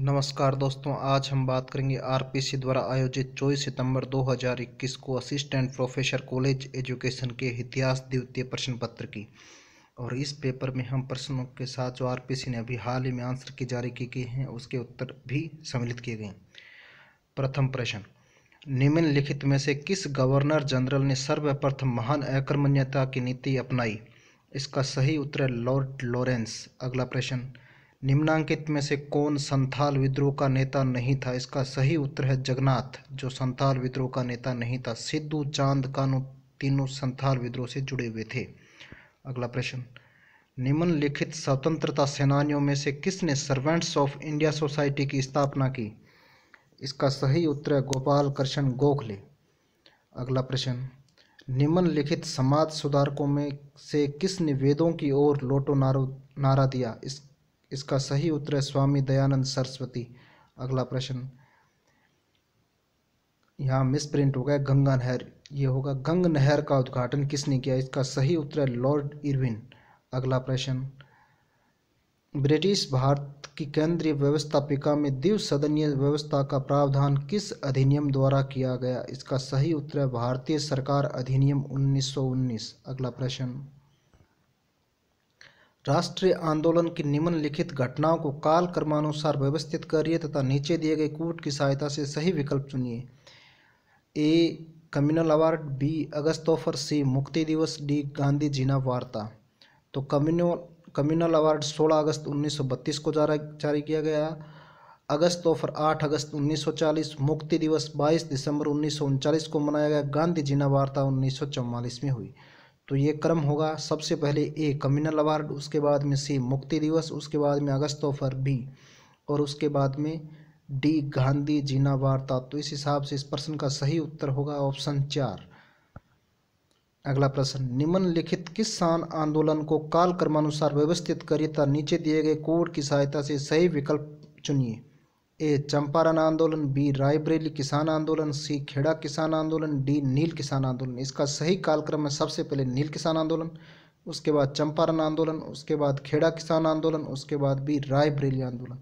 नमस्कार दोस्तों आज हम बात करेंगे आरपीसी द्वारा आयोजित 24 सितंबर 2021 को असिस्टेंट प्रोफेसर कॉलेज एजुकेशन के इतिहास द्वितीय प्रश्न पत्र की और इस पेपर में हम प्रश्नों के साथ जो आरपीसी ने अभी हाल ही में आंसर की जारी की गई हैं उसके उत्तर भी सम्मिलित किए गए प्रथम प्रश्न निम्नलिखित में से किस गवर्नर जनरल ने सर्वप्रथम महान अकर्मण्यता की नीति अपनाई इसका सही उत्तर है लॉर्ड लॉरेंस अगला प्रश्न निम्नांकित में से कौन संथाल विद्रोह का नेता नहीं था इसका सही उत्तर है जगन्नाथ जो संथाल विद्रोह का नेता नहीं था सिद्धू चांद कानू तीनों संथाल विद्रोह से जुड़े हुए थे अगला प्रश्न निम्नलिखित स्वतंत्रता सेनानियों में से किसने सर्वेंट्स ऑफ इंडिया सोसाइटी की स्थापना की इसका सही उत्तर है गोपाल कृष्ण गोखले अगला प्रश्न निम्नलिखित समाज सुधारकों में से किसने वेदों की ओर लोटो नारो नारा दिया इस इसका सही उत्तर है स्वामी दयानंद सरस्वती अगला प्रश्न यहाँ मिस प्रिंट गया गंगा नहर ये होगा गंग नहर का उद्घाटन किसने किया इसका सही उत्तर है लॉर्ड इरविन अगला प्रश्न ब्रिटिश भारत की केंद्रीय व्यवस्थापिका में द्वि सदनीय व्यवस्था का प्रावधान किस अधिनियम द्वारा किया गया इसका सही उत्तर है भारतीय सरकार अधिनियम 1919 अगला प्रश्न राष्ट्रीय आंदोलन की निम्नलिखित घटनाओं को काल क्रमानुसार व्यवस्थित करिए तथा नीचे दिए गए कूट की सहायता से सही विकल्प चुनिए ए कम्युनल अवार्ड बी अगस्त ऑफर सी मुक्ति दिवस डी गांधी जीना वार्ता तो कम्युनल कम्युनल अवार्ड 16 अगस्त 1932 को जारी किया गया अगस्त ऑफर 8 अगस्त 1940 मुक्ति दिवस 22 दिसंबर उन्नीस को मनाया गया गांधी जीना वार्ता उन्नीस में हुई तो ये क्रम होगा सबसे पहले ए कम्युनल अवार्ड उसके बाद में सी मुक्ति दिवस उसके बाद में अगस्त ऑफर बी और उसके बाद में डी गांधी जीना वार्ता तो इस हिसाब से इस प्रश्न का सही उत्तर होगा ऑप्शन चार अगला प्रश्न निम्नलिखित किसान आंदोलन को काल क्रमानुसार व्यवस्थित करिए तथा नीचे दिए गए कोड की सहायता से सही विकल्प चुनिए ए चंपारण आंदोलन बी रायबरेली किसान आंदोलन सी खेड़ा किसान आंदोलन डी नील किसान आंदोलन इसका सही कालक्रम है सबसे पहले नील किसान आंदोलन उसके बाद चंपारण आंदोलन उसके बाद खेड़ा किसान आंदोलन उसके बाद बी रायबरेली आंदोलन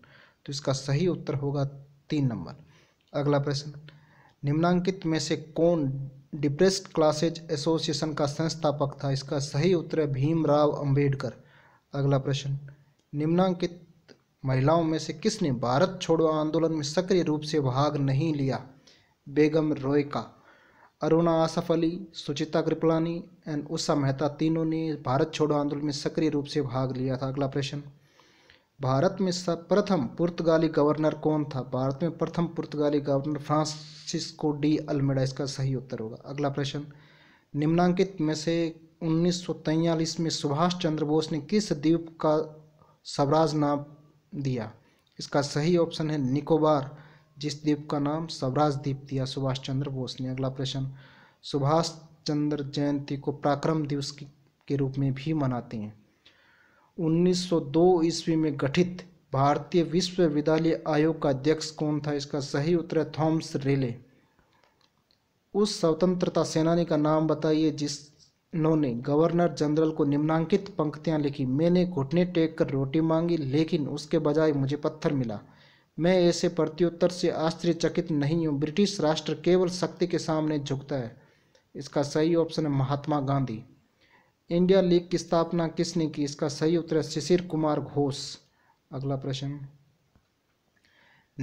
तो इसका सही उत्तर होगा तीन नंबर अगला प्रश्न निम्नांकित में से कौन डिप्रेस्ड क्लासेज एसोसिएशन का संस्थापक था इसका सही उत्तर है भीमराव अंबेडकर अगला प्रश्न निम्नांकित महिलाओं में से किसने भारत छोड़ो आंदोलन में सक्रिय रूप से भाग नहीं लिया बेगम रोयका अरुणा आसफ अली सुचिता कृपलानी एंड उषा मेहता तीनों ने भारत छोड़ो आंदोलन में सक्रिय रूप से भाग लिया था अगला प्रश्न भारत में प्रथम पुर्तगाली गवर्नर कौन था भारत में प्रथम पुर्तगाली गवर्नर फ्रांसिस्को डी अल्मेडा इसका सही उत्तर होगा अगला प्रश्न निम्नांकित में से उन्नीस में सुभाष चंद्र बोस ने किस द्वीप का स्वराज नाम दिया इसका सही ऑप्शन है निकोबार जिस द्वीप का नाम स्वराज द्वीप दिया सुभाष चंद्र बोस ने अगला प्रश्न सुभाष चंद्र जयंती को पराक्रम दिवस के रूप में भी मनाते हैं 1902 ईस्वी में गठित भारतीय विश्वविद्यालय आयोग का अध्यक्ष कौन था इसका सही उत्तर है थॉम्स रेले उस स्वतंत्रता सेनानी का नाम बताइए जिस उन्होंने गवर्नर जनरल को निम्नांकित पंक्तियां लिखी मैंने घुटने टेक कर रोटी मांगी लेकिन उसके बजाय मुझे पत्थर मिला मैं ऐसे प्रत्युत्तर से आश्चर्यचकित नहीं हूँ ब्रिटिश राष्ट्र केवल शक्ति के सामने झुकता है इसका सही ऑप्शन है महात्मा गांधी इंडिया लीग की स्थापना किसने की इसका सही उत्तर है शिशिर कुमार घोष अगला प्रश्न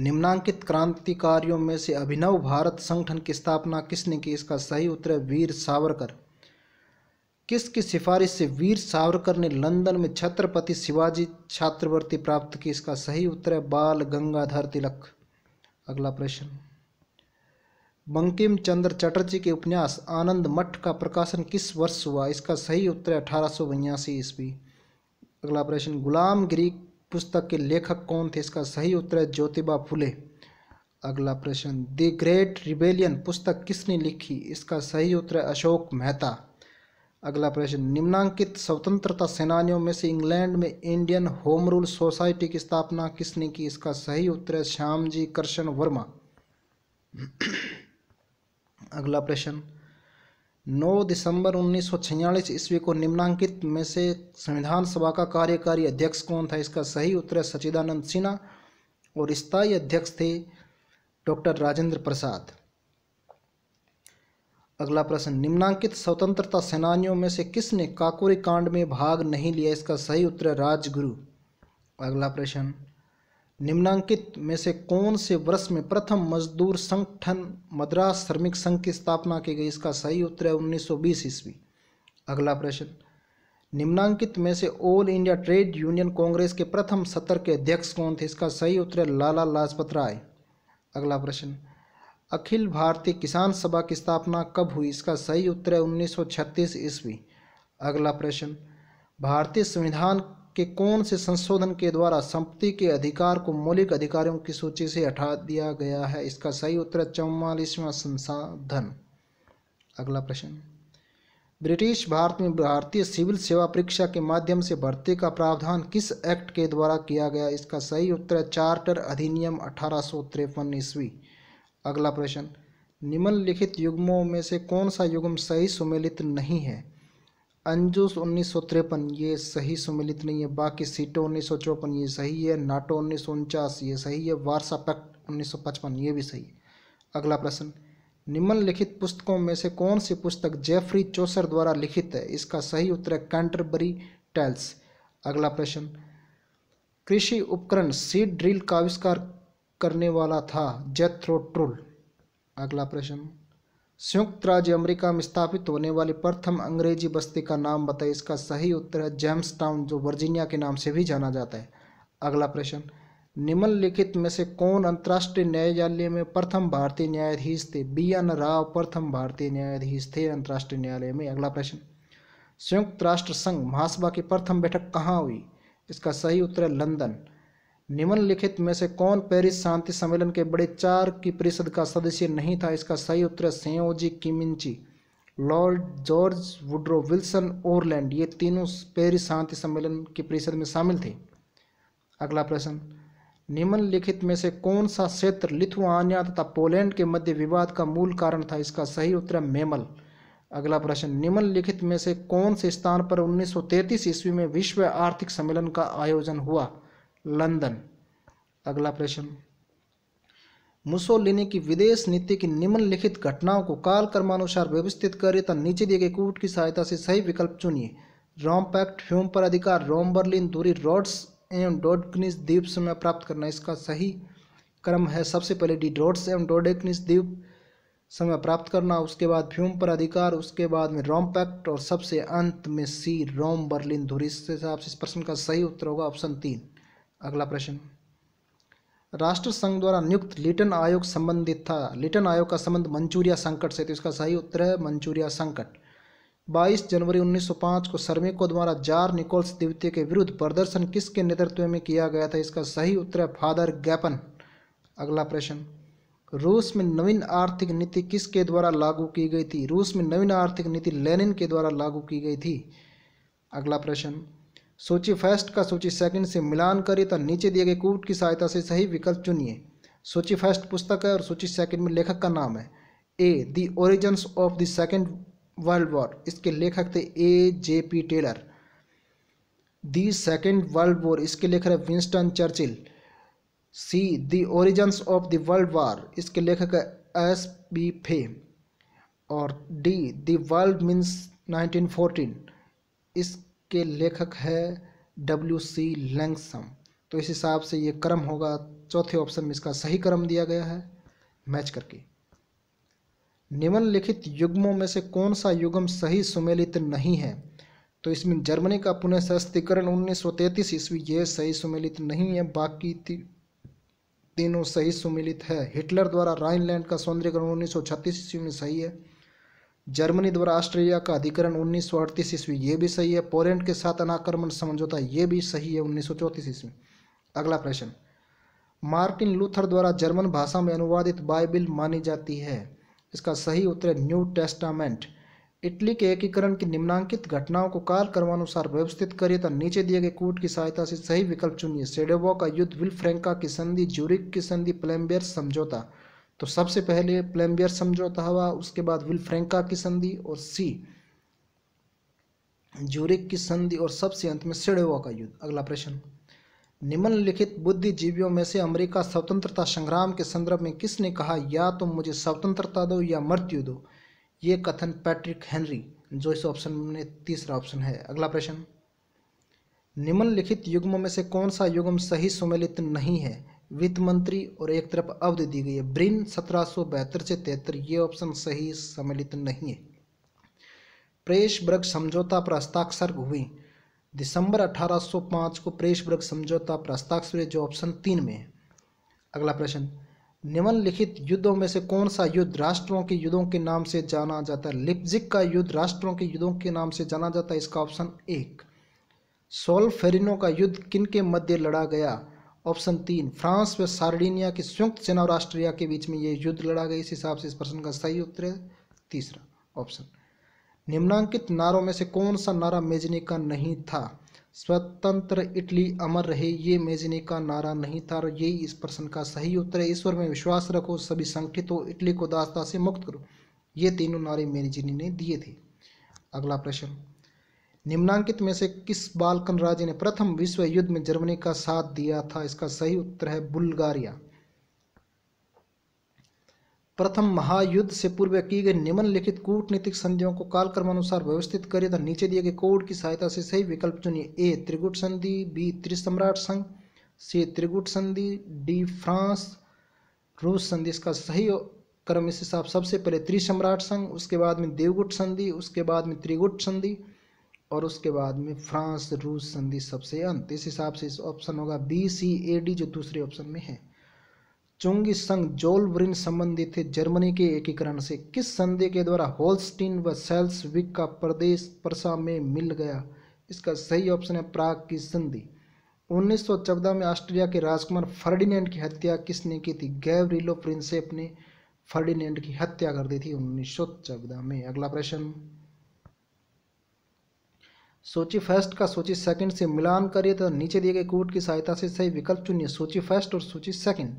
निम्नांकित क्रांतिकारियों में से अभिनव भारत संगठन की स्थापना किसने की इसका सही उत्तर है वीर सावरकर किसकी सिफारिश से वीर सावरकर ने लंदन में छत्रपति शिवाजी छात्रवृत्ति प्राप्त की इसका सही उत्तर है बाल गंगाधर तिलक अगला प्रश्न बंकिम चंद्र चटर्जी के उपन्यास आनंद मठ का प्रकाशन किस वर्ष हुआ इसका सही उत्तर है अठारह ईस्वी अगला प्रश्न गुलाम गिरी पुस्तक के लेखक कौन थे इसका सही उत्तर है ज्योतिबा फुले अगला प्रश्न द ग्रेट रिबेलियन पुस्तक किसने लिखी इसका सही उत्तर है अशोक मेहता अगला प्रश्न निम्नांकित स्वतंत्रता सेनानियों में से इंग्लैंड में इंडियन होम रूल सोसाइटी की स्थापना किसने की इसका सही उत्तर है श्याम जी कृष्ण वर्मा अगला प्रश्न 9 दिसंबर 1946 ईस्वी को निम्नांकित में से संविधान सभा का कार्यकारी अध्यक्ष कौन था इसका सही उत्तर है सचिदानंद सिन्हा और स्थायी अध्यक्ष थे डॉक्टर राजेंद्र प्रसाद अगला प्रश्न निम्नांकित स्वतंत्रता सेनानियों में से किसने काकोरी कांड में भाग नहीं लिया इसका सही उत्तर है राजगुरु अगला प्रश्न निम्नांकित में से कौन से वर्ष में प्रथम मजदूर संगठन मद्रास श्रमिक संघ की स्थापना की गई इसका सही उत्तर है उन्नीस ईस्वी अगला प्रश्न निम्नांकित में से all India trade union congress के प्रथम सत्र के अध्यक्ष कौन थे इसका सही उत्तर है लाला लाजपत राय अगला प्रश्न अखिल भारतीय किसान सभा की स्थापना कब हुई इसका सही उत्तर है 1936 ईस्वी अगला प्रश्न भारतीय संविधान के कौन से संशोधन के द्वारा संपत्ति के अधिकार को मौलिक अधिकारों की सूची से हटा दिया गया है इसका सही उत्तर है चौवालीसवां संसाधन अगला प्रश्न ब्रिटिश भारत में भारतीय सिविल सेवा परीक्षा के माध्यम से भर्ती का प्रावधान किस एक्ट के द्वारा किया गया इसका सही उत्तर है चार्टर अधिनियम अठारह ईस्वी अगला प्रश्न निम्नलिखित युग्मों में से कौन सा युग्म सही सुमेलित नहीं है अंजुस उन्नीस सौ तिरपन ये सही सुमेलित नहीं है बाकी सीटो उन्नीस सौ चौपन ये सही है नाटो उन्नीस सौ उनचास ये सही है वारसा पैक्ट उन्नीस सौ पचपन ये भी सही है अगला प्रश्न निम्नलिखित पुस्तकों में से कौन सी पुस्तक जेफरी चौसर द्वारा लिखित है इसका सही उत्तर है कैंटरबरी टेल्स अगला प्रश्न कृषि उपकरण सीड ड्रिल का आविष्कार करने वाला था जेथ्रो ट्रुल अगला प्रश्न संयुक्त राज्य अमेरिका में स्थापित होने वाली प्रथम अंग्रेजी बस्ती का नाम बताए इसका सही उत्तर है जेम्स टाउन जो वर्जीनिया के नाम से भी जाना जाता है अगला प्रश्न निम्नलिखित में से कौन अंतर्राष्ट्रीय न्यायालय में प्रथम भारतीय न्यायाधीश थे बी एन राव प्रथम भारतीय न्यायाधीश थे अंतर्राष्ट्रीय न्यायालय में अगला प्रश्न संयुक्त राष्ट्र संघ महासभा की प्रथम बैठक कहाँ हुई इसका सही उत्तर है लंदन निम्नलिखित में से कौन पेरिस शांति सम्मेलन के बड़े चार की परिषद का सदस्य नहीं था इसका सही उत्तर है सेओजी किमिंची lord George Woodrow Wilson Orlando ये तीनों पेरिस शांति सम्मेलन की परिषद में शामिल थे अगला प्रश्न निम्नलिखित में से कौन सा क्षेत्र लिथुआनिया तथा पोलैंड के मध्य विवाद का मूल कारण था इसका सही उत्तर है मेमल अगला प्रश्न निम्नलिखित में से कौन से स्थान पर 1933 ईस्वी में विश्व आर्थिक सम्मेलन का आयोजन हुआ लंदन अगला प्रश्न मुसोलिनी की विदेश नीति की निम्नलिखित घटनाओं को कालक्रमानुसार व्यवस्थित करें तथा नीचे दिए गए कूट की सहायता से सही विकल्प चुनिए रोम पैक्ट ह्यूम पर अधिकार रोम बर्लिन दूरी रॉड्स एवं डोडग्निस द्वीप समय प्राप्त करना इसका सही क्रम है सबसे पहले डी रॉड्स एवं डोडेग्निस द्वीप समय प्राप्त करना उसके बाद फ्यूम पर अधिकार उसके बाद में रोम पैक्ट और सबसे अंत में सी रोम बर्लिन धुरी से इस प्रश्न का सही उत्तर होगा ऑप्शन तीन अगला प्रश्न राष्ट्र संघ द्वारा नियुक्त लिटन आयोग संबंधित था लिटन आयोग का संबंध मंचूरिया संकट से तो इसका सही उत्तर है मंचूरिया संकट 22 जनवरी 1905 को श्रमिकों द्वारा जार निकोल्स द्वितीय के विरुद्ध प्रदर्शन किसके नेतृत्व में किया गया था इसका सही उत्तर है फादर गैपन अगला प्रश्न रूस में नवीन आर्थिक नीति किसके द्वारा लागू की गई थी रूस में नवीन आर्थिक नीति लेनिन के द्वारा लागू की गई थी अगला प्रश्न सूची फर्स्ट का सूची सेकंड से मिलान करें तो नीचे दिए गए कूट की सहायता से सही विकल्प चुनिए सूची फर्स्ट पुस्तक है और सूची सेकंड में लेखक का नाम है A the origins of the second world war इसके लेखक थे A J P Taylor the second world war इसके लेखक है Winston Churchill C the origins of the world war इसके लेखक है एस बी फे और D the world means fourteen इस के लेखक है डब्ल्यू सी लैंगसम तो इस हिसाब से ये क्रम होगा चौथे ऑप्शन में इसका सही क्रम दिया गया है मैच करके निम्नलिखित युग्मों में से कौन सा युग्म सही सुमेलित नहीं है तो इसमें जर्मनी का पुनः सशक्तिकरण उन्नीस सौ तैंतीस ईस्वी ये सही सुमेलित नहीं है बाकी तीनों सही सुमिलित है हिटलर द्वारा राइनलैंड का सौंदर्यकरण उन्नीस सौ छत्तीस ईस्वी में सही है जर्मनी द्वारा ऑस्ट्रेलिया का अधिकरण उन्नीस सौ अड़तीस ईस्वी ये भी सही है पोलैंड के साथ अनाक्रमण समझौता ये भी सही है उन्नीस सौ चौंतीस ईस्वी अगला प्रश्न मार्टिन लूथर द्वारा जर्मन भाषा में अनुवादित बाइबिल मानी जाती है इसका सही उत्तर है न्यू टेस्टामेंट इटली के एकीकरण की निम्नांकित घटनाओं को काल क्रमानुसार व्यवस्थित करिए तथा नीचे दिए गए कूट की सहायता से सही विकल्प चुनिए सेडोबो का युद्ध विल फ्रेंका की संधि ज्यूरिक की संधि प्लेम्बियर समझौता तो सबसे पहले प्लेम्बियर समझौता हुआ उसके बाद विलफ्रेंका की संधि और सी जूरिक की संधि और सबसे अंत में सिड़ेवा का युद्ध अगला प्रश्न निम्नलिखित बुद्धिजीवियों में से अमेरिका स्वतंत्रता संग्राम के संदर्भ में किसने कहा या तुम मुझे स्वतंत्रता दो या मृत्यु दो ये कथन पैट्रिक हेनरी जो इस ऑप्शन में तीसरा ऑप्शन है अगला प्रश्न निम्नलिखित युग्म में से कौन सा युग्म सही सुमेलित नहीं है वित्त मंत्री और एक तरफ अवधि दी गई है ब्रिन सत्रह से तिहत्तर ये ऑप्शन सही सम्मिलित नहीं है प्रेस ब्रग समझौता पर हस्ताक्षर हुई दिसंबर 1805 को प्रेस ब्रग समझौता पर हस्ताक्षर जो ऑप्शन तीन में है अगला प्रश्न निम्नलिखित युद्धों में से कौन सा युद्ध राष्ट्रों के युद्धों के नाम से जाना जाता है लिप्जिक का युद्ध राष्ट्रों के युद्धों के नाम से जाना जाता है इसका ऑप्शन एक सोल फेरिनो का युद्ध किन के मध्य लड़ा गया ऑप्शन तीन फ्रांस व सार्डिनिया की संयुक्त सेना और ऑस्ट्रिया के बीच में ये युद्ध लड़ा गया इस हिसाब से इस प्रश्न का सही उत्तर है तीसरा ऑप्शन निम्नांकित नारों में से कौन सा नारा मेजनी का नहीं था स्वतंत्र इटली अमर रहे ये मेजने का नारा नहीं था और यही इस प्रश्न का सही उत्तर है ईश्वर में विश्वास रखो सभी संगठित हो इटली को दास्ता से मुक्त करो ये तीनों नारे मेजनी ने दिए थे अगला प्रश्न निम्नांकित में से किस बालकन राज्य ने प्रथम विश्व युद्ध में जर्मनी का साथ दिया था इसका सही उत्तर है बुल्गारिया प्रथम महायुद्ध से पूर्व की गई निम्नलिखित कूटनीतिक संधियों को कालक्रमानुसार व्यवस्थित करें तथा नीचे दिए गए कोड की सहायता से सही विकल्प चुनिए ए त्रिगुट संधि बी त्रिसम्राट संघ सी त्रिगुट संधि डी फ्रांस रूस संधि इसका सही क्रम इस हिसाब सबसे पहले त्रिसम्राट संघ उसके बाद में देवगुट संधि उसके बाद में त्रिगुट संधि और उसके बाद में फ्रांस रूस संधि सबसे अंत इस हिसाब से इस ऑप्शन होगा बी सी ए डी जो दूसरे ऑप्शन में है चुंगी संघ जोलब्रिन संबंधित थे जर्मनी के एकीकरण से किस संधि के द्वारा होल्स्टीन व विक का प्रदेश परसा में मिल गया इसका सही ऑप्शन है प्राग की संधि 1914 में ऑस्ट्रिया के राजकुमार फर्डिनेंड की हत्या किसने की थी गैवरिलो प्रिंसेप ने फर्डिनेंड की हत्या कर दी थी 1914 में अगला प्रश्न सोची फर्स्ट का सोची सेकंड से मिलान करिए तो नीचे दिए गए कोड की सहायता से सही विकल्प चुनिए सोची फर्स्ट और सोची सेकंड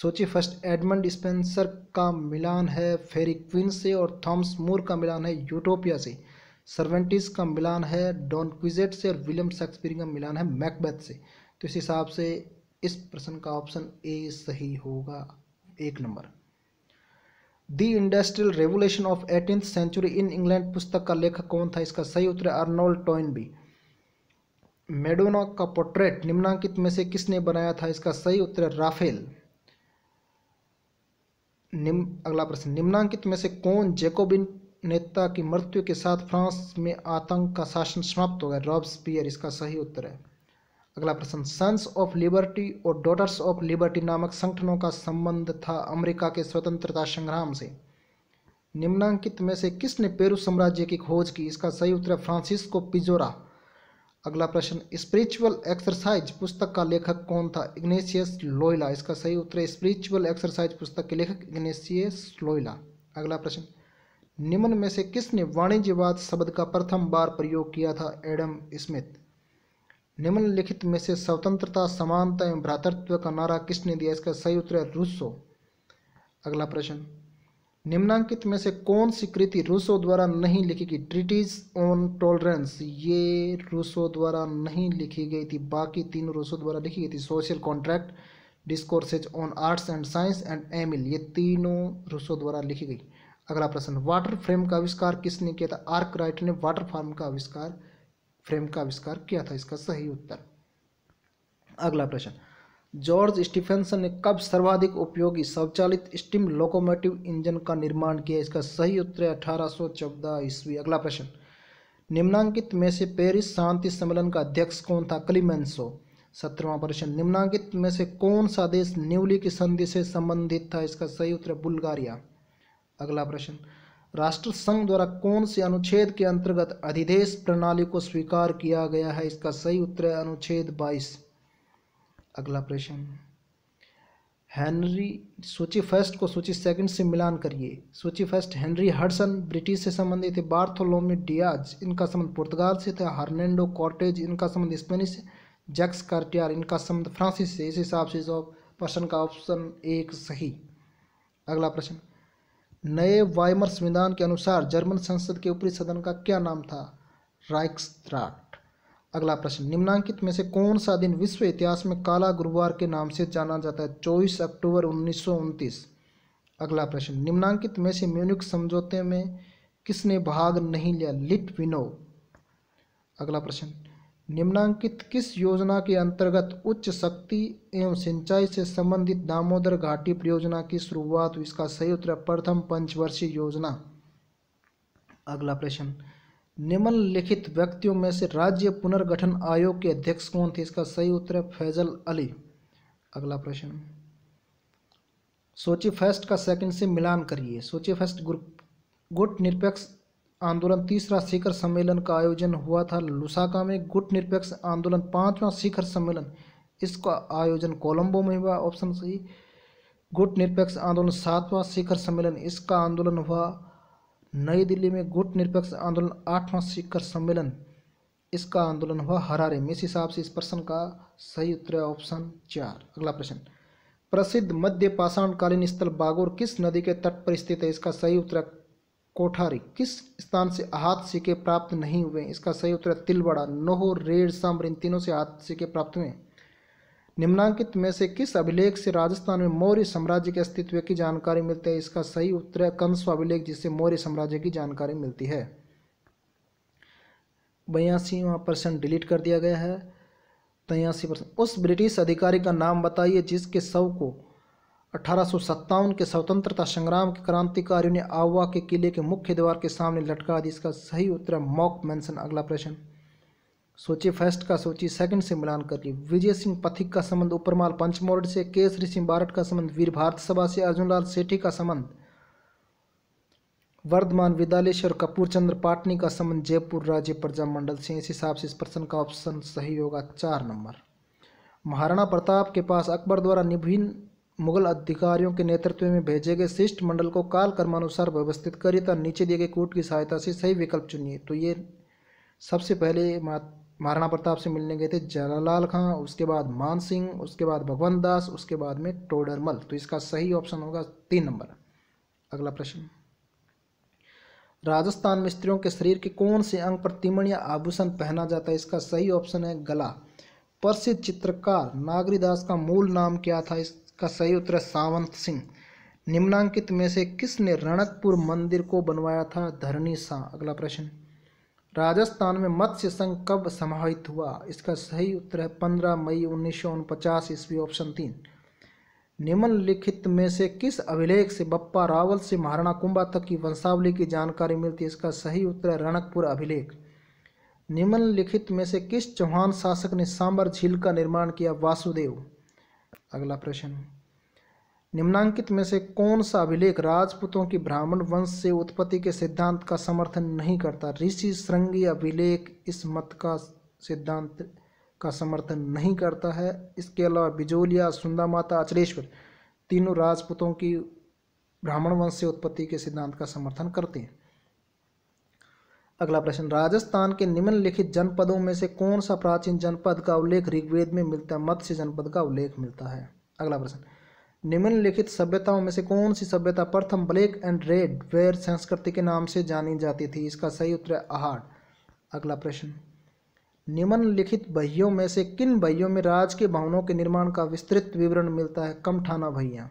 सोची फर्स्ट एडमंड स्पेंसर का मिलान है फेरी क्वीन से और थॉम्स मूर का मिलान है यूटोपिया से सर्वेंटिस का मिलान है डॉन क्विजेट से और विलियम शेक्सपियर का मिलान है मैकबैथ से तो इस हिसाब से इस प्रश्न का ऑप्शन ए सही होगा एक number the industrial revolution of eighteen century in England पुस्तक का लेखक कौन था इसका सही उत्तर अर्नोल्ड टॉयनबी मेडोना का पोर्ट्रेट निम्नांकित में से किसने बनाया था इसका सही उत्तर राफेल निम अगला प्रश्न निम्नांकित में से कौन जेकोबिन नेता की मृत्यु के साथ फ्रांस में आतंक का शासन समाप्त हो गया रॉब्सपियर इसका सही उत्तर है अगला प्रश्न सन्स ऑफ लिबर्टी और डॉटर्स ऑफ लिबर्टी नामक संगठनों का संबंध था अमेरिका के स्वतंत्रता संग्राम से निम्नांकित में से किसने पेरू साम्राज्य की खोज की इसका सही उत्तर है फ्रांसिस्को पिजोरा अगला प्रश्न स्पिरिचुअल एक्सरसाइज पुस्तक का लेखक कौन था इग्नेशियस लोयला इसका सही उत्तर है स्पिरिचुअल एक्सरसाइज पुस्तक के लेखक इग्नेशियस लोयला अगला प्रश्न निम्न में से किसने वाणिज्यवाद शब्द का प्रथम बार प्रयोग किया था एडम स्मिथ निम्नलिखित में से स्वतंत्रता समानता एवं भ्रातृत्व का नारा किसने दिया इसका सही उत्तर है रूसो अगला प्रश्न निम्नांकित में से कौन सी कृति रूसो द्वारा नहीं लिखी गई ट्रिटीज ऑन टॉलरेंस ये रूसो द्वारा नहीं लिखी गई थी बाकी तीन रूसो द्वारा लिखी गई थी social contract discourses on arts and science and Emile ये तीनों रूसो द्वारा लिखी गई अगला प्रश्न वाटर फ्रेम का आविष्कार किसने किया था आर्क राइट ने वाटर फार्म का आविष्कार फ्रेम का आविष्कार किया था इसका सही उत्तर अगला प्रश्न जॉर्ज स्टीफेंसन ने कब सर्वाधिक उपयोगी स्वचालित स्टीम लोकोमोटिव इंजन का निर्माण किया इसका सही उत्तर है अठारह ईस्वी अगला प्रश्न निम्नांकित में से पेरिस शांति सम्मेलन का अध्यक्ष कौन था क्लीमेंसो सत्रहवां प्रश्न निम्नांकित में से कौन सा देश न्यूली की संधि से संबंधित था इसका सही उत्तर बुल्गारिया अगला प्रश्न राष्ट्र संघ द्वारा कौन से अनुच्छेद के अंतर्गत अधिदेश प्रणाली को स्वीकार किया गया है इसका सही उत्तर है अनुच्छेद बाईस अगला प्रश्न हेनरी सूची फर्स्ट को सूची सेकंड से मिलान करिए सूची फर्स्ट हेनरी हडसन ब्रिटिश से संबंधित थे बार्थोलोमी डियाज इनका संबंध पुर्तगाल से था हर्नेंडो कॉटेज इनका संबंध स्पेनिश जैक्स कार्टियार इनका संबंध फ्रांसिस से इस हिसाब से जो प्रश्न का ऑप्शन एक सही अगला प्रश्न नए वाइमर संविधान के अनुसार जर्मन संसद के ऊपरी सदन का क्या नाम था राइक्सराट अगला प्रश्न निम्नांकित में से कौन सा दिन विश्व इतिहास में काला गुरुवार के नाम से जाना जाता है चौबीस अक्टूबर उन्नीस अगला प्रश्न निम्नांकित में से म्यूनिक समझौते में किसने भाग नहीं लिया लिट विनो अगला प्रश्न निम्नांकित किस योजना के अंतर्गत उच्च शक्ति एवं सिंचाई से संबंधित दामोदर घाटी परियोजना की शुरुआत हुई इसका सही उत्तर प्रथम पंचवर्षीय योजना अगला प्रश्न निम्नलिखित व्यक्तियों में से राज्य पुनर्गठन आयोग के अध्यक्ष कौन थे इसका सही उत्तर है फैजल अली अगला प्रश्न सोची फेस्ट का सेकंड से मिलान करिए सोची फेस्ट ग्रुप गुट निरपेक्ष आंदोलन तीसरा शिखर सम्मेलन का आयोजन हुआ था लुसाका में गुट निरपेक्ष आंदोलन पांचवा शिखर सम्मेलन इसका आयोजन कोलंबो में हुआ ऑप्शन सी गुट निरपेक्ष आंदोलन सातवां शिखर सम्मेलन इसका आंदोलन हुआ नई दिल्ली में गुट निरपेक्ष आंदोलन आठवां शिखर सम्मेलन इसका आंदोलन हुआ हरारे में इस हिसाब से इस प्रश्न का सही उत्तर है ऑप्शन चार अगला प्रश्न प्रसिद्ध मध्य पाषाणकालीन स्थल बागोर किस नदी के तट पर स्थित है इसका सही उत्तर कोठारी किस स्थान से आहत सिक्के प्राप्त नहीं हुए इसका सही उत्तर है तिलवड़ा नोह रेड साम्र इन तीनों से हाथ सिक्के प्राप्त हुए निम्नांकित में से किस अभिलेख से राजस्थान में मौर्य साम्राज्य के अस्तित्व की जानकारी मिलती है इसका सही उत्तर है अभिलेख जिससे मौर्य साम्राज्य की जानकारी मिलती है बयासी परसेंट डिलीट कर दिया गया है तयासी परसेंट उस ब्रिटिश अधिकारी का नाम बताइए जिसके शव को अठारह के स्वतंत्रता संग्राम के क्रांतिकारियों ने आवा के किले के मुख्य द्वार के सामने लटका दी इसका सही उत्तर है मॉक मेंशन अगला प्रश्न सोची फर्स्ट का सोची सेकंड से मिलान ली विजय सिंह पथिक का संबंध उपरमाल पंचमौर से केसरी सिंह बारट का संबंध वीर भारत सभा से अर्जुनलाल सेठी का संबंध वर्धमान विद्यालेश्वर और कपूर चंद्र पाटनी का संबंध जयपुर राज्य प्रजा मंडल से इस हिसाब से इस प्रश्न का ऑप्शन सही होगा चार नंबर महाराणा प्रताप के पास अकबर द्वारा निभिन्न मुगल अधिकारियों के नेतृत्व में भेजे गए शिष्ट मंडल को काल कर्मानुसार व्यवस्थित करिए तथा नीचे दिए गए कूट की सहायता से सही विकल्प चुनिए तो ये सबसे पहले महाराणा प्रताप से मिलने गए थे जलालाल खां उसके बाद मान सिंह उसके बाद भगवंत दास उसके बाद में टोडरमल तो इसका सही ऑप्शन होगा तीन नंबर अगला प्रश्न राजस्थान में स्त्रियों के शरीर के कौन से अंग पर तिमण या आभूषण पहना जाता है इसका सही ऑप्शन है गला प्रसिद्ध चित्रकार नागरीदास का मूल नाम क्या था इस का सही उत्तर है सावंत सिंह निम्नांकित में से किसने रणकपुर मंदिर को बनवाया था धरनी शाह अगला प्रश्न राजस्थान में मत्स्य संघ कब समाहित हुआ इसका सही उत्तर है पंद्रह मई उन्नीस सौ उनपचास ईस्वी ऑप्शन तीन निम्नलिखित में से किस अभिलेख से बप्पा रावल से महाराणा कुंभा तक की वंशावली की जानकारी मिलती है इसका सही उत्तर है रणकपुर अभिलेख निम्नलिखित में से किस चौहान शासक ने सांबर झील का निर्माण किया वासुदेव अगला प्रश्न निम्नांकित में से कौन सा अभिलेख राजपूतों की ब्राह्मण वंश से उत्पत्ति के सिद्धांत का समर्थन नहीं करता ऋषि श्रृंगी अभिलेख इस मत का सिद्धांत का समर्थन नहीं करता है इसके अलावा बिजोलिया सुंदा माता अचलेश्वर तीनों राजपूतों की ब्राह्मण वंश से उत्पत्ति के सिद्धांत का समर्थन करते हैं अगला प्रश्न राजस्थान के निम्नलिखित जनपदों में से कौन सा प्राचीन जनपद का उल्लेख ऋग्वेद में मिलता है मत्स्य जनपद का उल्लेख मिलता है अगला प्रश्न निम्नलिखित सभ्यताओं में से कौन सी सभ्यता प्रथम ब्लैक एंड रेड वेयर संस्कृति के नाम से जानी जाती थी इसका सही उत्तर है आहार अगला प्रश्न निम्नलिखित बहियों में से किन बहियों में राज के भवनों के निर्माण का विस्तृत विवरण मिलता है कमठाना भैया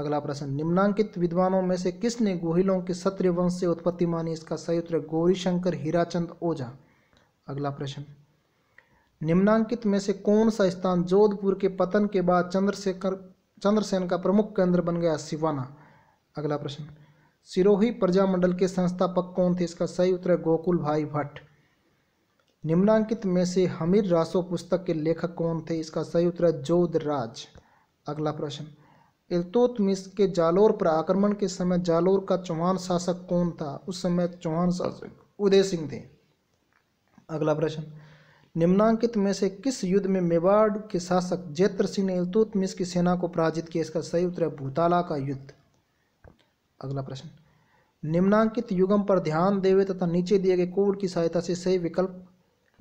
अगला प्रश्न निम्नांकित विद्वानों में से किसने गोहिलों के सत्र्य वंश से उत्पत्ति मानी इसका सही उत्तर गौरीशंकर हीराचंद ओझा अगला प्रश्न निम्नांकित में से कौन सा स्थान जोधपुर के पतन के बाद चंद्रशेखर चंद्रसेन का प्रमुख केंद्र बन गया सिवाना अगला प्रश्न सिरोही प्रजामंडल के संस्थापक कौन थे इसका सही उत्तर है गोकुल भाई भट्ट निम्नांकित में से हमीर रासो पुस्तक के लेखक कौन थे इसका सही उत्तर है जोधराज अगला प्रश्न इल्तुतमिश के जालोर पर आक्रमण के समय जालोर का चौहान शासक कौन था उस समय चौहान शासक उदय सिंह थे अगला प्रश्न निम्नांकित में से किस युद्ध में मेवाड़ के शासक जैत्र सिंह ने इल्तुतमिश की सेना को पराजित किया इसका सही उत्तर है भूताला का युद्ध अगला प्रश्न निम्नांकित युगम पर ध्यान देवे तथा नीचे दिए गए कोड की सहायता से सही विकल्प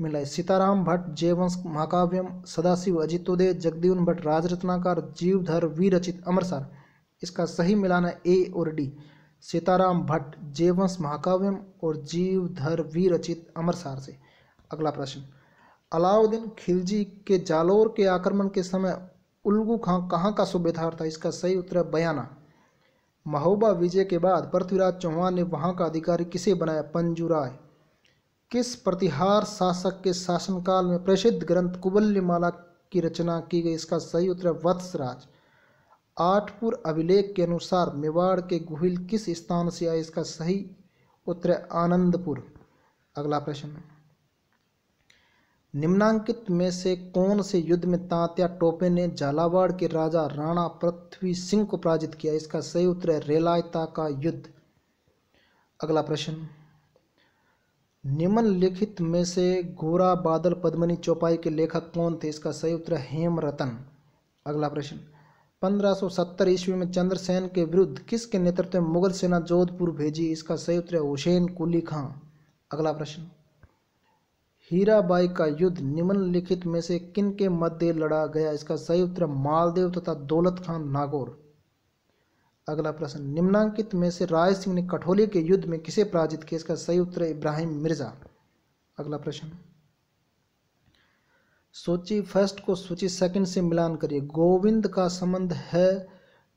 मिला है सीताराम भट्ट जयवंश महाकाव्यम सदाशिव अजितोदय जगदीवन भट्ट राजरत्नाकार जीवधर वीरचित अमरसार इसका सही मिलान है ए और डी सीताराम भट्ट जयवंश महाकाव्यम और जीवधर वीरचित अमरसार से अगला प्रश्न अलाउद्दीन खिलजी के जालोर के आक्रमण के समय उलगू खां कहाँ का सूबेदार था इसका सही उत्तर है बयाना महोबा विजय के बाद पृथ्वीराज चौहान ने वहाँ का अधिकारी किसे बनाया पंजू राय किस प्रतिहार शासक के शासनकाल में प्रसिद्ध ग्रंथ कुबल्यमाला की रचना की गई इसका सही उत्तर है वत्सराज आठपुर अभिलेख के अनुसार मेवाड़ के गुहिल किस स्थान से आए इसका सही उत्तर आनंदपुर अगला प्रश्न निम्नांकित में से कौन से युद्ध में तांत्या टोपे ने झालावाड़ के राजा राणा पृथ्वी सिंह को पराजित किया इसका सही उत्तर है रेलायता का युद्ध अगला प्रश्न निम्नलिखित में से गोरा बादल पद्मनी चौपाई के लेखक कौन थे इसका सही उत्तर हेम रतन अगला प्रश्न 1570 ईस्वी में चंद्रसेन के विरुद्ध किसके नेतृत्व में मुगल सेना जोधपुर भेजी इसका सही उत्तर है हुसैन कुली खां अगला प्रश्न हीराबाई का युद्ध निम्नलिखित में से किन के मध्य लड़ा गया इसका सही उत्तर मालदेव तथा दौलत खान नागौर अगला प्रश्न निम्नांकित में से राय सिंह ने कठोली के युद्ध में किसे पराजित किया इसका सही उत्तर है इब्राहिम मिर्जा अगला प्रश्न सूची फर्स्ट को सूची सेकंड से मिलान करिए गोविंद का संबंध है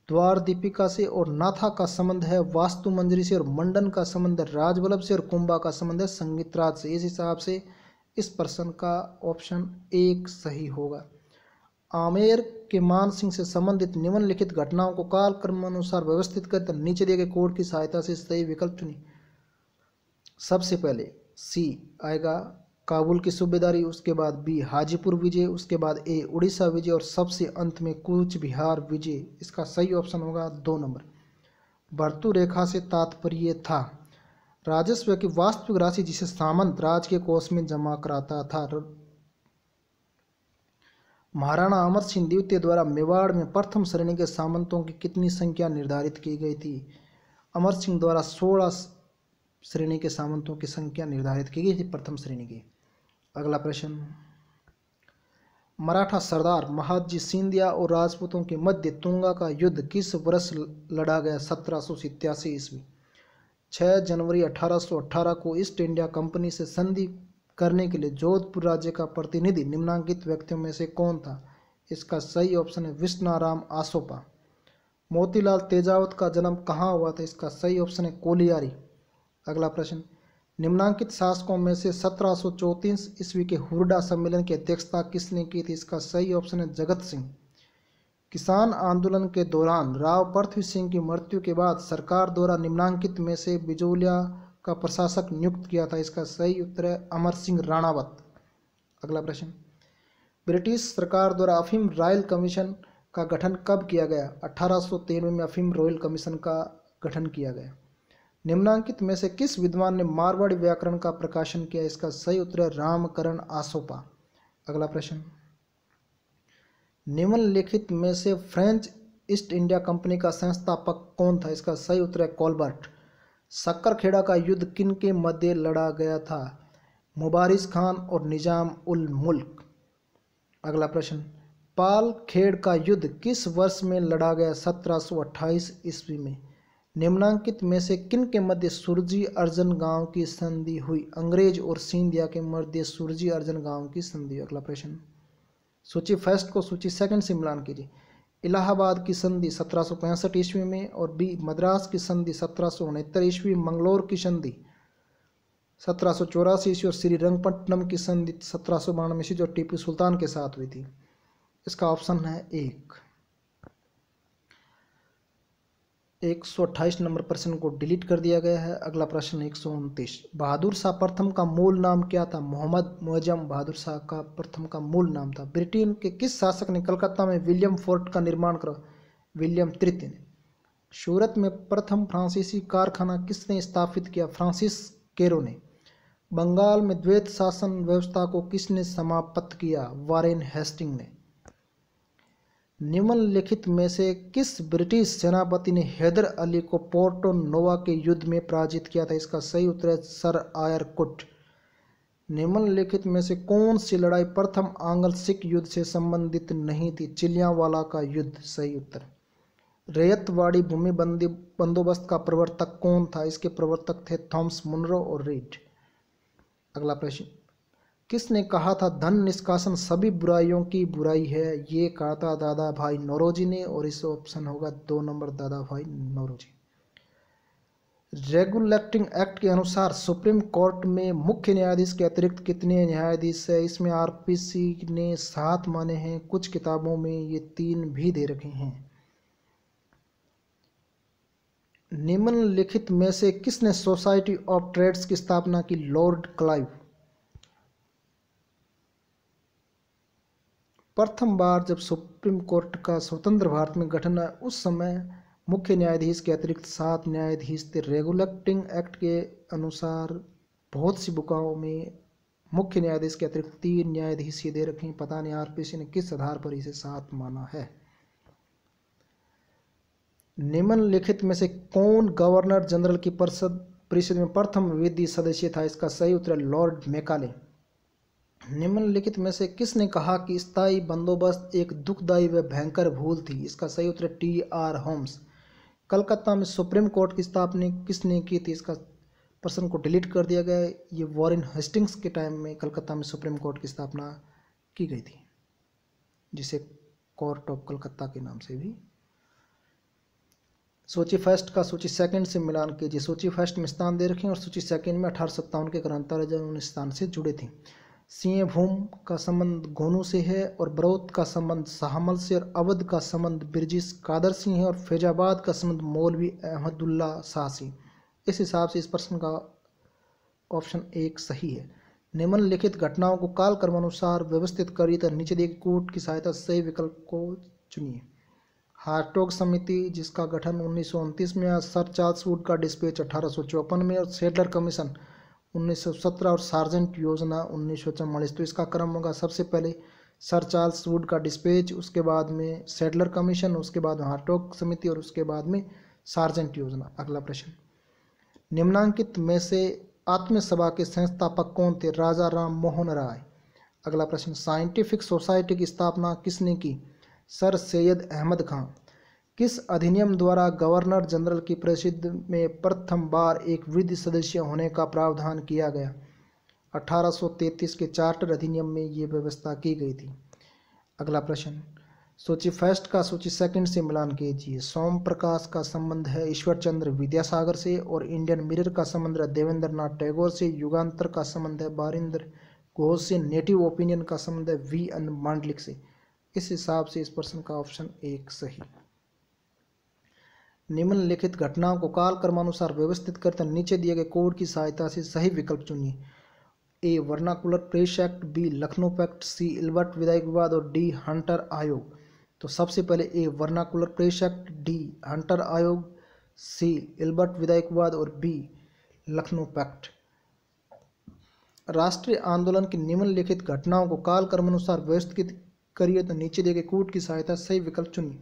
द्वार दीपिका से और नाथा का संबंध है वास्तु मंजरी से और मंडन का संबंध है राजवल्लभ से और कुंभा का संबंध है संगीतराज से इस हिसाब से इस प्रश्न का ऑप्शन एक सही होगा आमेर के मान सिंह से संबंधित निम्नलिखित घटनाओं को काल क्रम अनुसार व्यवस्थित कर नीचे दिए गए कोड की सहायता से सही विकल्प चुनी सबसे पहले सी आएगा काबुल की सूबेदारी उसके बाद बी हाजीपुर विजय उसके बाद ए उड़ीसा विजय और सबसे अंत में कूच बिहार विजय इसका सही ऑप्शन होगा दो नंबर भर्तु रेखा से तात्पर्य था राजस्व की वास्तविक राशि जिसे सामंत राज के कोष में जमा कराता था महाराणा अमर सिंह द्वितीय द्वारा मेवाड़ में प्रथम श्रेणी के सामंतों की कितनी संख्या निर्धारित की गई थी अमर सिंह द्वारा सोलह श्रेणी के सामंतों की संख्या निर्धारित की गई थी प्रथम श्रेणी की अगला प्रश्न मराठा सरदार महाजी सिंधिया और राजपूतों के मध्य तुंगा का युद्ध किस वर्ष लड़ा गया सत्रह सौ ईस्वी छः जनवरी अठारह सौ अट्ठारह को ईस्ट इंडिया कंपनी से संधि करने के लिए जोधपुर राज्य का प्रतिनिधि निम्नांकित व्यक्तियों में से कौन था इसका सही ऑप्शन है विष्णाराम आसोपा मोतीलाल तेजावत का जन्म कहाँ हुआ था इसका सही ऑप्शन है कोलियारी अगला प्रश्न निम्नांकित शासकों में से सत्रह सौ चौंतीस ईस्वी के हुरडा सम्मेलन की अध्यक्षता किसने की थी इसका सही ऑप्शन है जगत सिंह किसान आंदोलन के दौरान राव पृथ्वी सिंह की मृत्यु के बाद सरकार द्वारा निम्नांकित में से बिजोलिया का प्रशासक नियुक्त किया था इसका सही उत्तर है अमर सिंह राणावत अगला प्रश्न ब्रिटिश सरकार द्वारा अफीम रॉयल कमीशन का गठन कब किया गया अठारह में अफीम रॉयल कमीशन का गठन किया गया निम्नांकित में से किस विद्वान ने मारवाड़ी व्याकरण का प्रकाशन किया इसका सही उत्तर है रामकरण आसोपा अगला प्रश्न निम्नलिखित में से फ्रेंच ईस्ट इंडिया कंपनी का संस्थापक कौन था इसका सही उत्तर है कॉलबर्ट शक्करखेड़ा का युद्ध किन के मध्य लड़ा गया था मुबारिस खान और निज़ाम उल मुल्क अगला प्रश्न पाल खेड़ का युद्ध किस वर्ष में लड़ा गया 1728 ईस्वी में निम्नांकित में से किन के मध्य सुरजी अर्जन गांव की संधि हुई अंग्रेज और सिंधिया के मध्य सुरजी अर्जन गांव की संधि अगला प्रश्न सूची फर्स्ट को सूची सेकंड से मिलान कीजिए इलाहाबाद की संधि सत्रह ईस्वी में और बी मद्रास की संधि सत्रह ईस्वी मंगलोर की संधि सत्रह सौ चौरासी ईस्वी और श्री रंगपट्टनम की संधि सत्रह सौ बानवे ईस्वी जो टीपू सुल्तान के साथ हुई थी इसका ऑप्शन है एक एक सौ अट्ठाईस नंबर प्रश्न को डिलीट कर दिया गया है अगला प्रश्न एक सौ उनतीस बहादुर शाह प्रथम का मूल नाम क्या था मोहम्मद मुआजम बहादुर शाह का प्रथम का मूल नाम था ब्रिटेन के किस शासक ने कलकत्ता में विलियम फोर्ट का निर्माण करा विलियम तृतीय ने सूरत में प्रथम फ्रांसीसी कारखाना किसने स्थापित किया फ्रांसिस केरो ने बंगाल में द्वैत शासन व्यवस्था को किसने समाप्त किया वारेन हेस्टिंग ने निम्नलिखित में से किस ब्रिटिश सेनापति ने हैदर अली को पोर्टो नोवा के युद्ध में पराजित किया था इसका सही उत्तर है सर आयरकुट निम्नलिखित में से कौन सी लड़ाई प्रथम आंगल सिख युद्ध से संबंधित नहीं थी चिलियावाला का युद्ध सही उत्तर रेयतवाड़ी भूमि बंदी बंदोबस्त का प्रवर्तक कौन था इसके प्रवर्तक थे थॉम्स मुनरो और रीड अगला प्रश्न किसने कहा था धन निष्कासन सभी बुराइयों की बुराई है ये कहा था दादा भाई नौरोजी ने और इस ऑप्शन होगा दो नंबर दादा भाई नौरोजी रेगुलेटिंग एक्ट के अनुसार सुप्रीम कोर्ट में मुख्य न्यायाधीश के अतिरिक्त कितने न्यायाधीश है इसमें आर ने सात माने हैं कुछ किताबों में ये तीन भी दे रखे हैं निम्नलिखित में से किसने सोसाइटी ऑफ ट्रेड्स की स्थापना की लॉर्ड क्लाइव प्रथम बार जब सुप्रीम कोर्ट का स्वतंत्र भारत में गठन है उस समय मुख्य न्यायाधीश के अतिरिक्त सात न्यायाधीश थे रेगुलेटिंग एक्ट के अनुसार बहुत सी बुकाओं में मुख्य न्यायाधीश के अतिरिक्त तीन न्यायाधीश ये दे रखे हैं पता नहीं आरपीसी ने किस आधार पर इसे सात माना है निम्नलिखित में से कौन गवर्नर जनरल की परिषद परिषद में प्रथम विधि सदस्य था इसका सही उत्तर लॉर्ड मेकाले निम्नलिखित में से किसने कहा कि स्थायी बंदोबस्त एक दुखदायी व भयंकर भूल थी इसका सही उत्तर टी आर होम्स कलकत्ता में सुप्रीम कोर्ट की स्थापना किसने की थी इसका प्रश्न को डिलीट कर दिया गया ये वॉरेन हेस्टिंग्स के टाइम में कलकत्ता में सुप्रीम कोर्ट की स्थापना की गई थी जिसे कोर्ट ऑफ कलकत्ता के नाम से भी सूची फर्स्ट का सूची सेकंड से मिलान कीजिए सूची फर्स्ट में स्थान दे रखें और सूची सेकंड में अठारह सत्तावन के ग्रंथालय उन स्थान से जुड़े थे सिंहभूम का संबंध गोनू से है और बरौत का संबंध शाहमल से और अवध का संबंध ब्रजिस कादर सिंह है और फैजाबाद का संबंध मौलवी अहमदुल्ला शाह से इस हिसाब से इस प्रश्न का ऑप्शन एक सही है निम्नलिखित घटनाओं को काल क्रमानुसार व्यवस्थित करिए तथा तो नीचे दिए कोर्ट की सहायता सही विकल्प को चुनिए हार्टोक समिति जिसका गठन उन्नीस में सर चार्ल्स वुड का डिस्पेच अठारह में और सेटलर कमीशन 1917 और सार्जेंट योजना उन्नीस तो इसका क्रम होगा सबसे पहले सर चार्ल्स वुड का डिस्पेच उसके बाद में सेडलर कमीशन उसके बाद में हार्टोक समिति और उसके बाद में सार्जेंट योजना अगला प्रश्न निम्नांकित में से आत्मसभा के संस्थापक कौन थे राजा राम मोहन राय अगला प्रश्न साइंटिफिक सोसाइटी की स्थापना किसने की सर सैयद अहमद खान किस अधिनियम द्वारा गवर्नर जनरल की प्रसिद्ध में प्रथम बार एक वृद्ध सदस्य होने का प्रावधान किया गया 1833 के चार्टर अधिनियम में ये व्यवस्था की गई थी अगला प्रश्न सोची फर्स्ट का सूची सेकंड से मिलान कीजिए सोम प्रकाश का संबंध है ईश्वर चंद्र विद्यासागर से और इंडियन मिरर का संबंध है देवेंद्र नाथ टैगोर से युगांतर का संबंध है बारिंदर घोष से नेटिव ओपिनियन का संबंध है वी एन मांडलिक से इस हिसाब से इस प्रश्न का ऑप्शन एक सही निम्नलिखित घटनाओं को काल क्रमानुसार व्यवस्थित करते नीचे दिए गए कोड की सहायता से सही विकल्प चुनिए A vernacular press act B Lucknow pact C Ilbert विधायक विवाद और डी हंटर आयोग तो सबसे पहले A vernacular press act D Hunter आयोग सी इल्बर्ट विधायक विवाद और बी लखनऊ पैक्ट राष्ट्रीय आंदोलन की निम्नलिखित घटनाओं को काल क्रमानुसार व्यवस्थित करिए तो नीचे दिए गए कोड की सहायता सही विकल्प चुनिए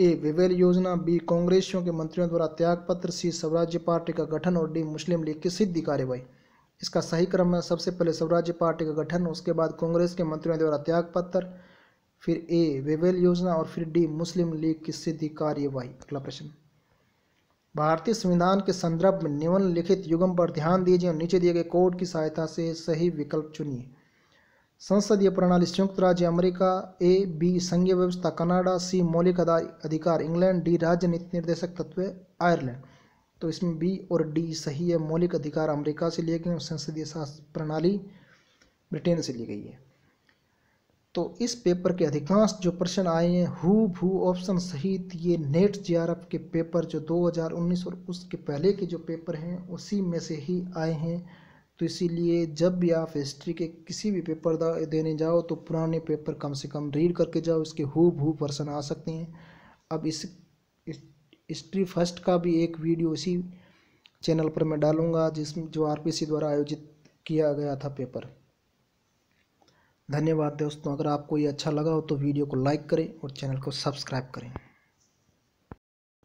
ए विवेल योजना बी कांग्रेसियों के मंत्रियों द्वारा त्यागपत्र सी स्वराज्य पार्टी का गठन और डी मुस्लिम लीग की सिद्धि कार्यवाही इसका सही क्रम है सबसे पहले स्वराज्य पार्टी का गठन उसके बाद कांग्रेस के मंत्रियों द्वारा त्यागपत्र फिर ए वेवेल योजना और फिर डी मुस्लिम लीग की सिद्धि कार्यवाही अगला प्रश्न भारतीय संविधान के संदर्भ में निम्नलिखित युगम पर ध्यान दीजिए और नीचे दिए गए कोड की सहायता से सही विकल्प चुनिए संसदीय प्रणाली संयुक्त राज्य अमेरिका ए बी संघीय व्यवस्था कनाडा सी मौलिक अधिकार इंग्लैंड डी राज्य नीति निर्देशक तत्व आयरलैंड तो इसमें बी और डी सही है मौलिक अधिकार अमेरिका से लिए गए और संसदीय शास्त्र प्रणाली ब्रिटेन से ली गई है तो इस पेपर के अधिकांश जो प्रश्न आए हैं हु भू ऑप्शन सहित ये नेट जे के पेपर जो 2019 और उसके पहले के जो पेपर हैं उसी में से ही आए हैं तो इसीलिए जब भी आप हिस्ट्री के किसी भी पेपर देने जाओ तो पुराने पेपर कम से कम रीड करके जाओ इसके हु भू पर्सन आ सकते हैं अब इस हिस्ट्री फर्स्ट का भी एक वीडियो इसी चैनल पर मैं डालूंगा जिसमें जो सी द्वारा आयोजित किया गया था पेपर धन्यवाद दोस्तों अगर आपको ये अच्छा लगा हो तो वीडियो को लाइक करें और चैनल को सब्सक्राइब करें